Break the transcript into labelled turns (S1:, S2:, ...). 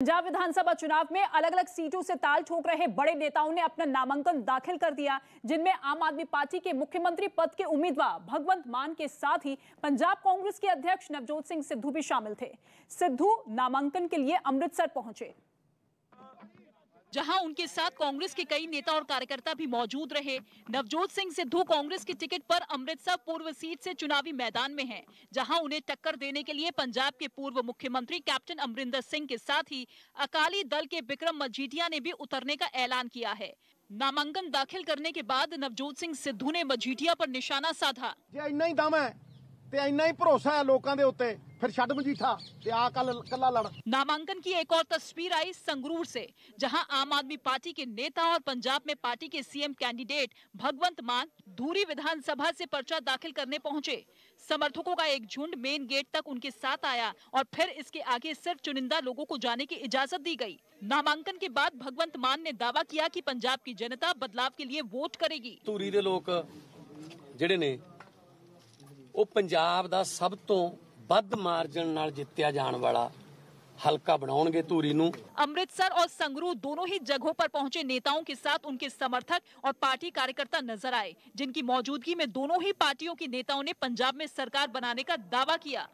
S1: पंजाब विधानसभा चुनाव में अलग अलग सीटों से ताल ठोक रहे बड़े नेताओं ने अपना नामांकन दाखिल कर दिया जिनमें आम आदमी पार्टी के मुख्यमंत्री पद के उम्मीदवार भगवंत मान के साथ ही पंजाब कांग्रेस के अध्यक्ष नवजोत सिंह सिद्धू भी शामिल थे सिद्धू नामांकन के लिए अमृतसर पहुंचे जहां उनके साथ कांग्रेस के कई नेता और कार्यकर्ता भी मौजूद रहे नवजोत सिंह सिद्धू कांग्रेस की टिकट पर अमृतसर पूर्व सीट से चुनावी मैदान में हैं, जहां उन्हें टक्कर देने के लिए पंजाब के पूर्व मुख्यमंत्री कैप्टन अमरिंदर सिंह के साथ ही अकाली दल के विक्रम मजीठिया ने भी उतरने का ऐलान किया है नामांकन दाखिल करने के बाद नवजोत सिंह सिद्धू ने मजीठिया पर निशाना साधा ही है
S2: नामांकन
S1: की एक और तस्वीर आई संगरूर से जहां आम आदमी पार्टी के नेता और पंजाब में पार्टी के सीएम कैंडिडेट भगवंत मान धूरी विधानसभा से पर्चा दाखिल करने पहुंचे समर्थकों का एक झुंड मेन गेट तक उनके साथ आया और फिर इसके आगे सिर्फ चुनिंदा लोगों को जाने की इजाजत दी गई नामांकन के बाद भगवंत मान ने दावा किया कि पंजाब की जनता बदलाव के लिए वोट करेगी धूरी
S3: जेडे ने वो पंजाब का सब तो बद मार्जन जितया ਜਿੱਤਿਆ वाला हल्का बनाओगे धूरी
S1: अमृतसर और संगरू दोनों ही जगहों पर पहुंचे नेताओं के साथ उनके समर्थक और पार्टी कार्यकर्ता नजर आए जिनकी मौजूदगी में दोनों ही पार्टियों के नेताओं ने पंजाब में सरकार बनाने का दावा किया